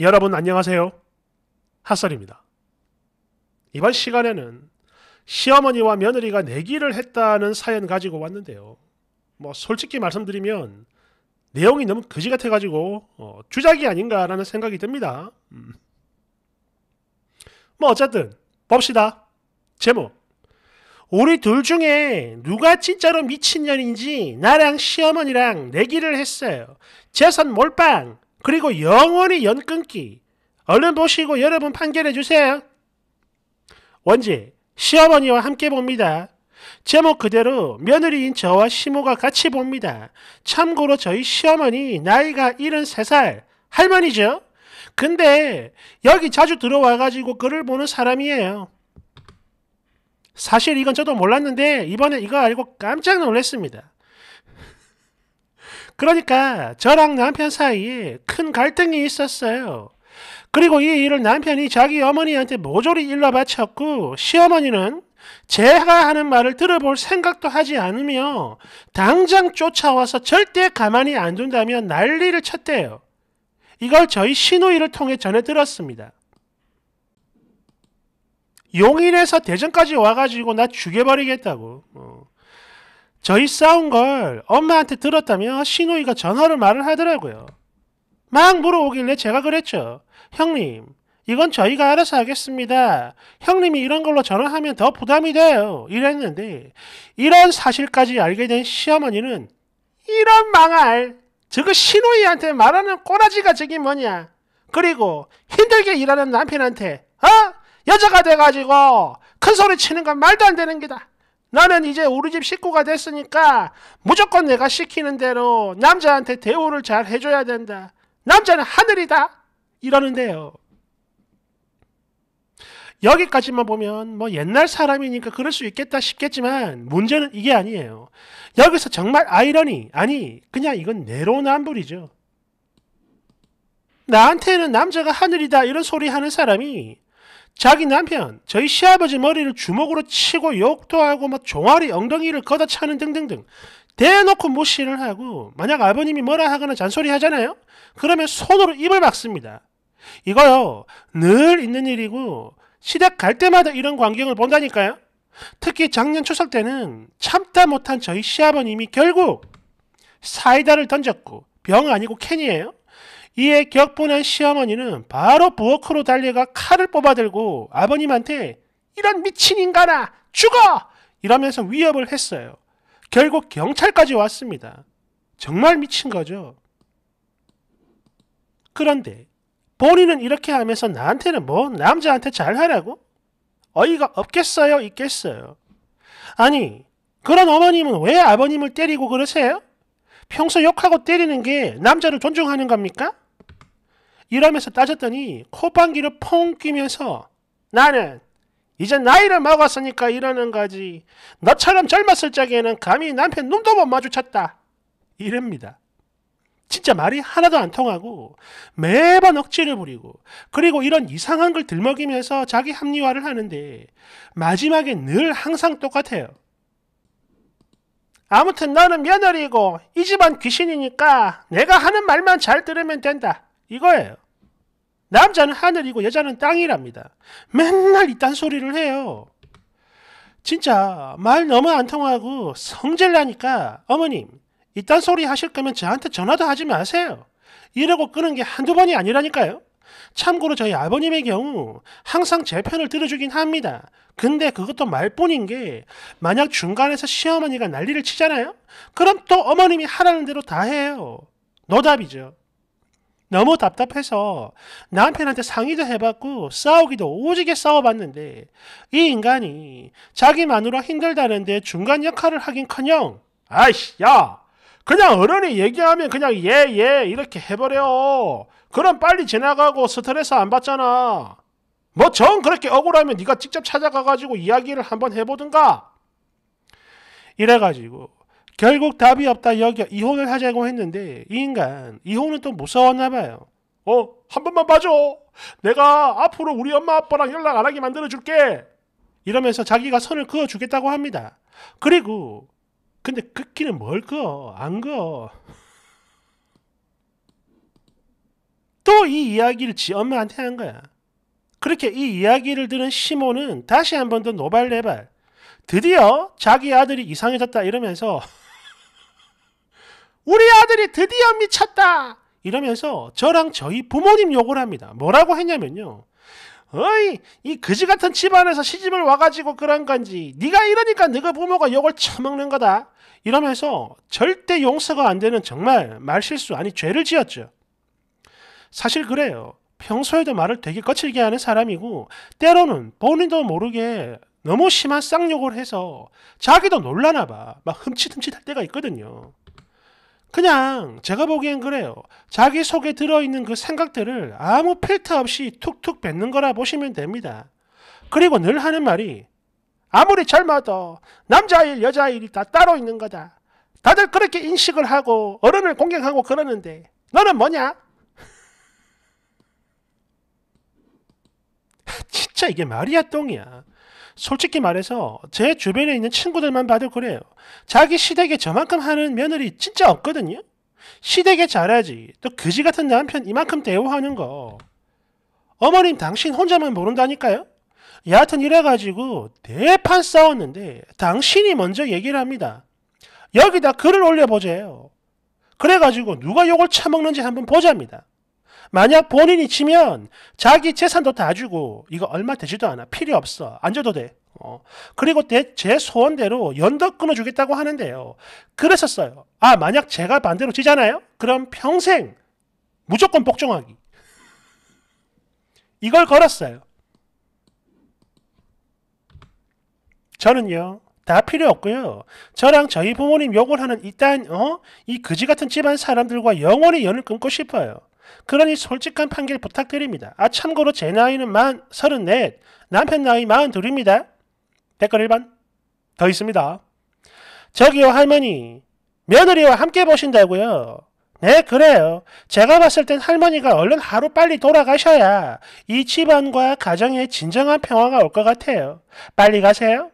여러분 안녕하세요. 핫설입니다. 이번 시간에는 시어머니와 며느리가 내기를 했다는 사연 가지고 왔는데요. 뭐 솔직히 말씀드리면 내용이 너무 거지 같아가지고 어, 주작이 아닌가라는 생각이 듭니다. 음. 뭐 어쨌든 봅시다. 제목 우리 둘 중에 누가 진짜로 미친년인지 나랑 시어머니랑 내기를 했어요. 재산 몰빵 그리고 영원히 연끊기. 얼른 보시고 여러분 판결해 주세요. 원지, 시어머니와 함께 봅니다. 제목 그대로 며느리인 저와 시모가 같이 봅니다. 참고로 저희 시어머니 나이가 73살, 할머니죠? 근데 여기 자주 들어와가지고 글을 보는 사람이에요. 사실 이건 저도 몰랐는데 이번에 이거 알고 깜짝 놀랐습니다. 그러니까 저랑 남편 사이에 큰 갈등이 있었어요. 그리고 이 일을 남편이 자기 어머니한테 모조리 일러 바쳤고 시어머니는 제가 하는 말을 들어볼 생각도 하지 않으며 당장 쫓아와서 절대 가만히 안 둔다며 난리를 쳤대요. 이걸 저희 신우이를 통해 전해 들었습니다. 용인에서 대전까지 와가지고 나 죽여버리겠다고. 어. 저희 싸운 걸 엄마한테 들었다며 시누이가 전화로 말을 하더라고요. 막 물어오길래 제가 그랬죠. 형님, 이건 저희가 알아서 하겠습니다. 형님이 이런 걸로 전화하면 더 부담이 돼요. 이랬는데 이런 사실까지 알게 된 시어머니는 이런 망할 저거 신우이한테 말하는 꼬라지가 저기 뭐냐. 그리고 힘들게 일하는 남편한테 어? 여자가 돼가지고 큰 소리 치는 건 말도 안 되는 게다. 나는 이제 우리 집 식구가 됐으니까 무조건 내가 시키는 대로 남자한테 대우를 잘 해줘야 된다. 남자는 하늘이다. 이러는데요. 여기까지만 보면 뭐 옛날 사람이니까 그럴 수 있겠다 싶겠지만 문제는 이게 아니에요. 여기서 정말 아이러니 아니 그냥 이건 내로남불이죠. 나한테는 남자가 하늘이다 이런 소리 하는 사람이 자기 남편, 저희 시아버지 머리를 주먹으로 치고 욕도 하고 막 뭐 종아리 엉덩이를 걷어차는 등등등 대놓고 무시를 하고 만약 아버님이 뭐라 하거나 잔소리 하잖아요? 그러면 손으로 입을 막습니다. 이거요 늘 있는 일이고 시댁 갈 때마다 이런 광경을 본다니까요. 특히 작년 추석 때는 참다 못한 저희 시아버님이 결국 사이다를 던졌고 병 아니고 캔이에요. 이에 격분한 시어머니는 바로 부엌으로 달려가 칼을 뽑아들고 아버님한테 이런 미친 인간아 죽어! 이러면서 위협을 했어요. 결국 경찰까지 왔습니다. 정말 미친 거죠. 그런데 본인은 이렇게 하면서 나한테는 뭐 남자한테 잘하라고? 어이가 없겠어요? 있겠어요? 아니 그런 어머님은 왜 아버님을 때리고 그러세요? 평소 욕하고 때리는 게 남자를 존중하는 겁니까? 이러면서 따졌더니 코방귀를 펑 끼면서 나는 이제 나이를 먹었으니까 이러는 거지. 너처럼 젊었을 적에는 감히 남편 눈도 못 마주쳤다. 이릅니다 진짜 말이 하나도 안 통하고 매번 억지를 부리고 그리고 이런 이상한 걸 들먹이면서 자기 합리화를 하는데 마지막에 늘 항상 똑같아요. 아무튼 너는 며느리고 이 집안 귀신이니까 내가 하는 말만 잘 들으면 된다. 이거예요. 남자는 하늘이고 여자는 땅이랍니다. 맨날 이딴 소리를 해요. 진짜 말 너무 안 통하고 성질나니까 어머님 이딴 소리 하실 거면 저한테 전화도 하지 마세요. 이러고 끄는 게 한두 번이 아니라니까요. 참고로 저희 아버님의 경우 항상 제 편을 들어주긴 합니다. 근데 그것도 말뿐인 게 만약 중간에서 시어머니가 난리를 치잖아요? 그럼 또 어머님이 하라는 대로 다 해요. 노답이죠. 너무 답답해서 남편한테 상의도 해봤고 싸우기도 오지게 싸워봤는데 이 인간이 자기만으로 힘들다는데 중간 역할을 하긴커녕 아이씨 야 그냥 어른이 얘기하면 그냥 예예 예 이렇게 해버려 그럼 빨리 지나가고 스트레스 안 받잖아 뭐 전 그렇게 억울하면 네가 직접 찾아가가지고 이야기를 한번 해보든가 이래가지고 결국 답이 없다 여겨 이혼을 하자고 했는데 이 인간 이혼은 또 무서웠나 봐요. 어? 한 번만 봐줘. 내가 앞으로 우리 엄마 아빠랑 연락 안 하게 만들어줄게. 이러면서 자기가 선을 그어주겠다고 합니다. 그리고 근데 극기는 그 뭘 그어? 안 그어. 또 이 이야기를 지 엄마한테 한 거야. 그렇게 이 이야기를 들은 시몬은 다시 한 번 더 노발레발 드디어 자기 아들이 이상해졌다 이러면서 우리 아들이 드디어 미쳤다! 이러면서 저랑 저희 부모님 욕을 합니다. 뭐라고 했냐면요. 어이 이 그지 같은 집안에서 시집을 와가지고 그런 건지 네가 이러니까 네가 부모가 욕을 처먹는 거다 이러면서 절대 용서가 안 되는 정말 말실수 아니 죄를 지었죠. 사실 그래요. 평소에도 말을 되게 거칠게 하는 사람이고 때로는 본인도 모르게 너무 심한 쌍욕을 해서 자기도 놀라나 봐. 막 흠칫흠칫할 때가 있거든요. 그냥 제가 보기엔 그래요. 자기 속에 들어있는 그 생각들을 아무 필터 없이 툭툭 뱉는 거라 보시면 됩니다. 그리고 늘 하는 말이 아무리 젊어도 남자일 여자일이 다 따로 있는 거다. 다들 그렇게 인식을 하고 어른을 공격하고 그러는데 너는 뭐냐? 진짜 이게 말이야 똥이야. 솔직히 말해서 제 주변에 있는 친구들만 봐도 그래요. 자기 시댁에 저만큼 하는 며느리 진짜 없거든요. 시댁에 잘하지. 또 그지 같은 남편 이만큼 대우하는 거. 어머님 당신 혼자만 모른다니까요? 여하튼 이래가지고 대판 싸웠는데 당신이 먼저 얘기를 합니다. 여기다 글을 올려보재요. 그래가지고 누가 욕을 처먹는지 한번 보자입니다. 만약 본인이 치면 자기 재산도 다 주고 이거 얼마 되지도 않아. 필요 없어. 안 줘도 돼. 어. 그리고 대, 제 소원대로 연도 끊어주겠다고 하는데요. 그랬었어요. 아, 만약 제가 반대로 치잖아요 그럼 평생 무조건 복종하기. 이걸 걸었어요. 저는요. 다 필요 없고요. 저랑 저희 부모님 욕을 하는 이딴 어? 이 그지 같은 집안 사람들과 영원히 연을 끊고 싶어요. 그러니 솔직한 판결 부탁드립니다. 아 참고로 제 나이는 만 34, 남편 나이 42입니다. 댓글 1번 더 있습니다. 저기요 할머니 며느리와 함께 보신다고요. 네 그래요. 제가 봤을 땐 할머니가 얼른 하루빨리 돌아가셔야 이 집안과 가정에 진정한 평화가 올 것 같아요. 빨리 가세요.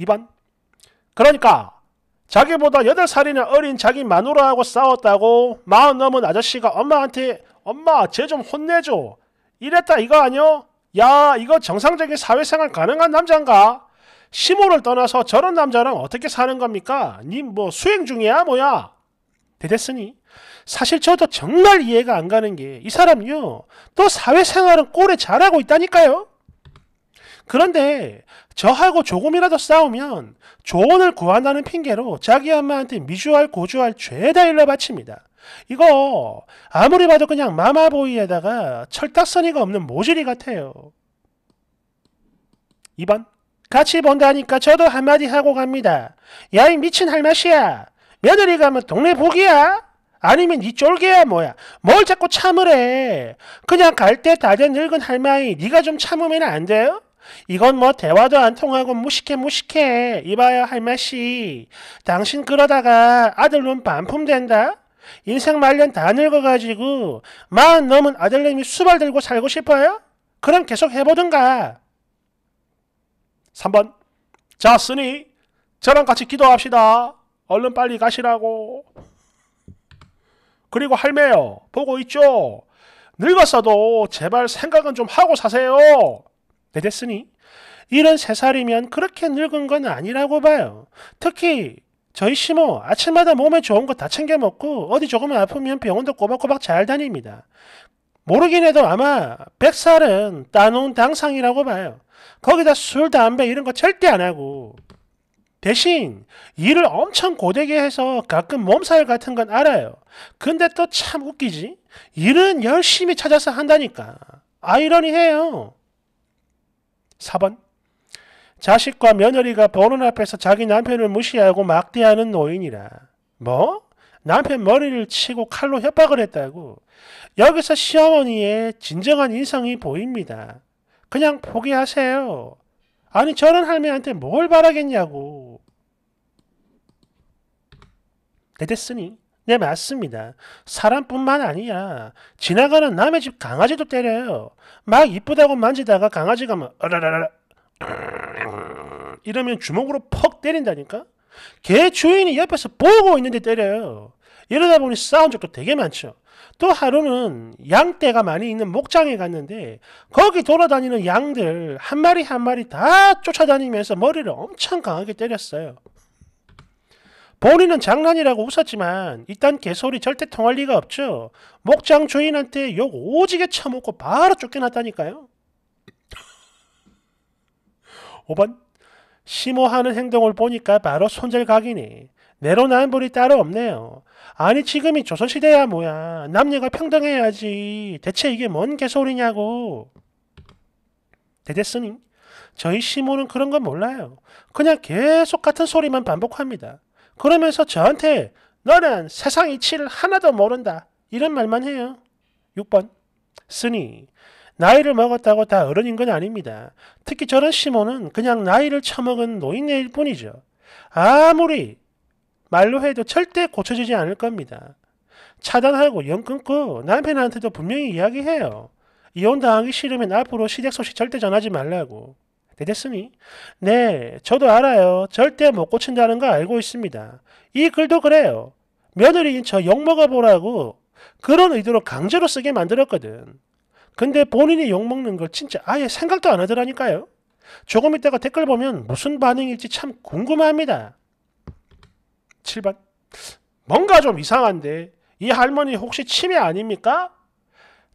2번 그러니까 자기보다 8살이나 어린 자기 마누라하고 싸웠다고 마흔 넘은 아저씨가 엄마한테 엄마 쟤 좀 혼내줘 이랬다 이거 아니요? 야 이거 정상적인 사회생활 가능한 남잔가? 시모를 떠나서 저런 남자랑 어떻게 사는 겁니까? 님 뭐 수행 중이야 뭐야? 대댔으니 사실 저도 정말 이해가 안 가는 게 이 사람요 또 사회생활은 꼴에 잘하고 있다니까요. 그런데 저하고 조금이라도 싸우면 조언을 구한다는 핑계로 자기 엄마한테 미주할 고주할 죄다 일러 바칩니다. 이거 아무리 봐도 그냥 마마보이에다가 철딱서니가 없는 모질이 같아요. 2번 같이 본다니까 저도 한마디 하고 갑니다. 야 이 미친 할맛이야. 며느리 가면 뭐 동네 복이야? 아니면 니 쫄개야 뭐야? 뭘 자꾸 참으래? 그냥 갈 때 다 된 늙은 할머니 네가 좀 참으면 안 돼요? 이건 뭐 대화도 안 통하고 무식해 무식해. 이봐요 할맛이. 당신 그러다가 아들 놈 반품된다. 인생 말년 다 늙어가지고 마흔 넘은 아들님이 수발 들고 살고 싶어요? 그럼 계속 해보든가. 3번 자 쓰니 저랑 같이 기도합시다. 얼른 빨리 가시라고. 그리고 할매요. 보고 있죠? 늙었어도 제발 생각은 좀 하고 사세요. 되됐으니 이런 세 살이면 그렇게 늙은 건 아니라고 봐요. 특히 저희 시모 아침마다 몸에 좋은 거 다 챙겨 먹고 어디 조금 아프면 병원도 꼬박꼬박 잘 다닙니다. 모르긴 해도 아마 백살은 따놓은 당상이라고 봐요. 거기다 술, 담배 이런 거 절대 안 하고 대신 일을 엄청 고되게 해서 가끔 몸살 같은 건 알아요. 근데 또 참 웃기지? 일은 열심히 찾아서 한다니까. 아이러니해요. 4번 자식과 며느리가 보는 앞에서 자기 남편을 무시하고 막대하는 노인이라. 뭐? 남편 머리를 치고 칼로 협박을 했다고. 여기서 시어머니의 진정한 인성이 보입니다. 그냥 포기하세요. 아니 저런 할매한테 뭘 바라겠냐고. 됐으니 네, 맞습니다. 사람뿐만 아니야. 지나가는 남의 집 강아지도 때려요. 막 이쁘다고 만지다가 강아지가 막 어라라라 이러면 주먹으로 퍽 때린다니까? 개 주인이 옆에서 보고 있는데 때려요. 이러다 보니 싸운 적도 되게 많죠. 또 하루는 양떼가 많이 있는 목장에 갔는데 거기 돌아다니는 양들 한 마리 한 마리 다 쫓아다니면서 머리를 엄청 강하게 때렸어요. 본인은 장난이라고 웃었지만 이딴 개소리 절대 통할 리가 없죠. 목장 주인한테 욕 오지게 처먹고 바로 쫓겨났다니까요. 5번 심호하는 행동을 보니까 바로 손절각이니 내로남불이 따로 없네요. 아니 지금이 조선시대야 뭐야. 남녀가 평등해야지. 대체 이게 뭔 개소리냐고. 대대스님 저희 시모는 그런 건 몰라요. 그냥 계속 같은 소리만 반복합니다. 그러면서 저한테 너는 세상 이치를 하나도 모른다. 이런 말만 해요. 6번. 쓰니 나이를 먹었다고 다 어른인 건 아닙니다. 특히 저런 시모는 그냥 나이를 처먹은 노인일 네 뿐이죠. 아무리 말로 해도 절대 고쳐지지 않을 겁니다. 차단하고 연 끊고 남편한테도 분명히 이야기해요. 이혼당하기 싫으면 앞으로 시댁 소식 절대 전하지 말라고. 됐으니? 네, 저도 알아요. 절대 못 고친다는 거 알고 있습니다. 이 글도 그래요. 며느리인 저 욕먹어보라고 그런 의도로 강제로 쓰게 만들었거든. 근데 본인이 욕먹는 걸 진짜 아예 생각도 안 하더라니까요. 조금 있다가 댓글 보면 무슨 반응일지 참 궁금합니다. 7번 뭔가 좀 이상한데 이 할머니 혹시 치매 아닙니까?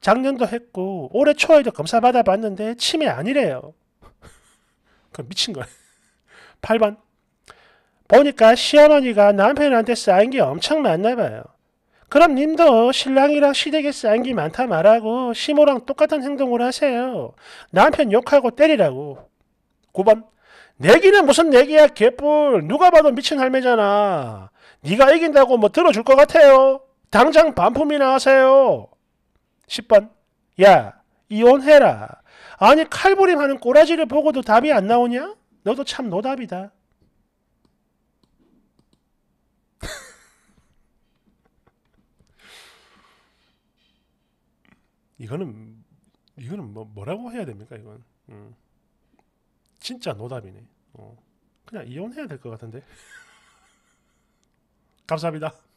작년도 했고 올해 초에도 검사 받아봤는데 치매 아니래요. 그럼 미친 거야. 8번. 보니까 시어머니가 남편한테 쌓인 게 엄청 많나 봐요. 그럼 님도 신랑이랑 시댁에 쌓인 게 많다 말하고 시모랑 똑같은 행동을 하세요. 남편 욕하고 때리라고. 9번. 내기는 무슨 내기야 개뿔. 누가 봐도 미친 할매잖아. 네가 이긴다고 뭐 들어줄 것 같아요. 당장 반품이나 하세요. 10번. 야 이혼해라. 아니 칼부림하는 꼬라지를 보고도 답이 안 나오냐? 너도 참 노답이다. 이거는 이거는 뭐 뭐라고 해야 됩니까 이건? 음. 진짜 노답이네. 어. 그냥 이혼해야 될 것 같은데. 감사합니다.